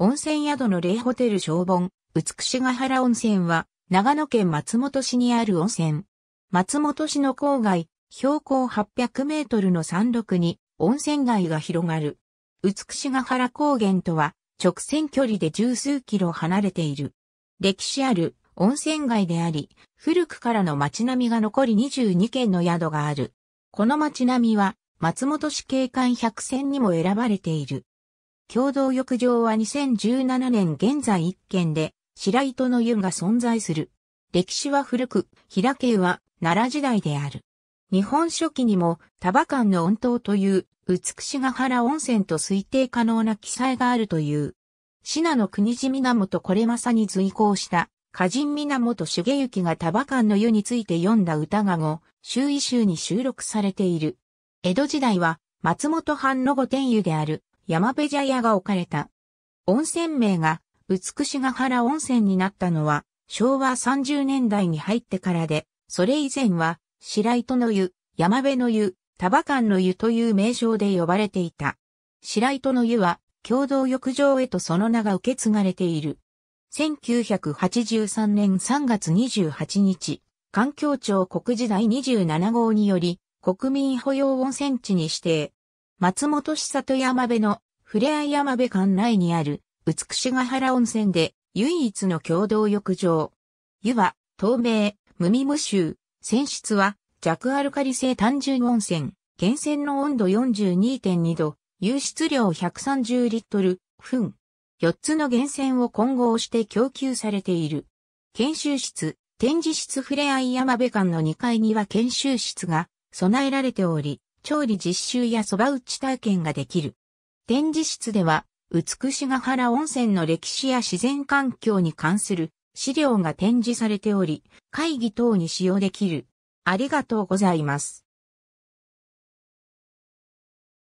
温泉宿の霊ホテル消盆、美しが原温泉は、長野県松本市にある温泉。松本市の郊外、標高800メートルの山麓に温泉街が広がる。美しが原高原とは、直線距離で十数キロ離れている。歴史ある温泉街であり、古くからの街並みが残り22軒の宿がある。この街並みは、松本市景観100選にも選ばれている。共同浴場は2017年現在一軒で、白糸の湯が存在する。歴史は古く、平家は奈良時代である。日本初期にも、バカンの温湯という、美しが原温泉と推定可能な記載があるという。信濃国地源これまさに随行した、歌人源茂行がバカンの湯について読んだ歌が後、周囲集に収録されている。江戸時代は、松本藩の御天湯である、山部茶屋が置かれた。温泉名が、美しが原温泉になったのは、昭和30年代に入ってからで、それ以前は、白糸の湯、山部の湯、タバカンの湯という名称で呼ばれていた。白糸の湯は、共同浴場へとその名が受け継がれている。1983年3月28日、環境庁国時代27号により、国民保養温泉地に指定、松本市里山部のふれあい山部館内にある美しが原温泉で唯一の共同浴場。湯は透明、無味無臭、泉質は弱アルカリ性単純温泉、源泉の温度42.2度、湧出量130リットル、分。4つの源泉を混合して供給されている。研修室、展示室ふれあい山部館の2階には研修室が備えられており、調理実習や蕎麦打ち体験ができる。展示室では、美しが原温泉の歴史や自然環境に関する資料が展示されており、会議等に使用できる。ありがとうございます。